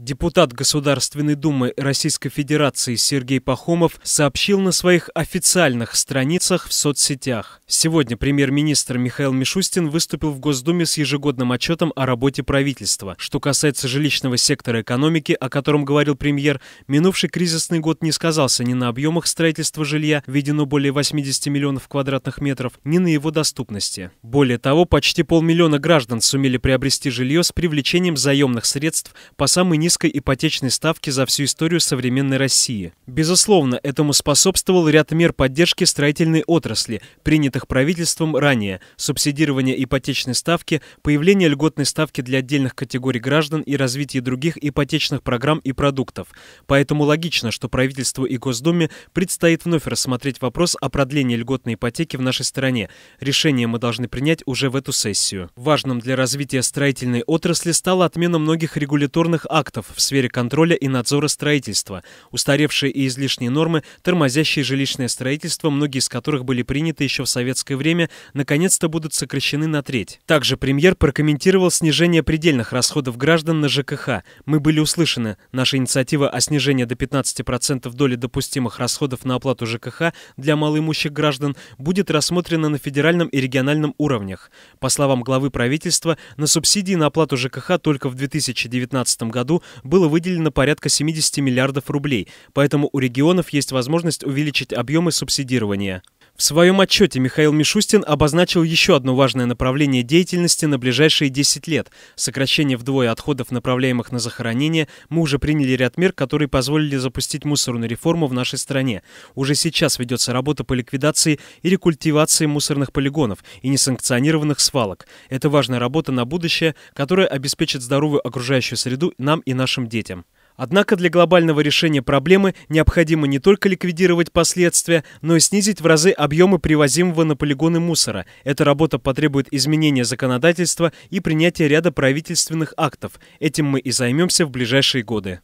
Депутат Государственной Думы Российской Федерации Сергей Пахомов сообщил на своих официальных страницах в соцсетях. Сегодня премьер-министр Михаил Мишустин выступил в Госдуме с ежегодным отчетом о работе правительства. Что касается жилищного сектора экономики, о котором говорил премьер, минувший кризисный год не сказался ни на объемах строительства жилья, введено более 80 миллионов квадратных метров, ни на его доступности. Более того, почти полмиллиона граждан сумели приобрести жилье с привлечением заемных средств по самой низкой низкой ипотечной ставки за всю историю современной России. Безусловно, этому способствовал ряд мер поддержки строительной отрасли, принятых правительством ранее, субсидирование ипотечной ставки, появление льготной ставки для отдельных категорий граждан и развитие других ипотечных программ и продуктов. Поэтому логично, что правительству и Госдуме предстоит вновь рассмотреть вопрос о продлении льготной ипотеки в нашей стране. Решение мы должны принять уже в эту сессию. Важным для развития строительной отрасли стала отмена многих регуляторных актов, проектов в сфере контроля и надзора строительства, устаревшие и излишние нормы, тормозящие жилищное строительство, многие из которых были приняты еще в советское время, наконец-то будут сокращены на треть. Также премьер прокомментировал снижение предельных расходов граждан на ЖКХ. Мы были услышаны. Наша инициатива о снижении до 15% доли допустимых расходов на оплату ЖКХ для малоимущих граждан будет рассмотрена на федеральном и региональном уровнях. По словам главы правительства, на субсидии на оплату ЖКХ только в 2019 году было выделено порядка 70 миллиардов рублей, поэтому у регионов есть возможность увеличить объемы субсидирования. В своем отчете Михаил Мишустин обозначил еще одно важное направление деятельности на ближайшие 10 лет. Сокращение вдвое отходов, направляемых на захоронение, мы уже приняли ряд мер, которые позволили запустить мусорную реформу в нашей стране. Уже сейчас ведется работа по ликвидации и рекультивации мусорных полигонов и несанкционированных свалок. Это важная работа на будущее, которая обеспечит здоровую окружающую среду нам и нашим детям. Однако для глобального решения проблемы необходимо не только ликвидировать последствия, но и снизить в разы объемы привозимого на полигоны мусора. Эта работа потребует изменения законодательства и принятия ряда правительственных актов. Этим мы и займемся в ближайшие годы.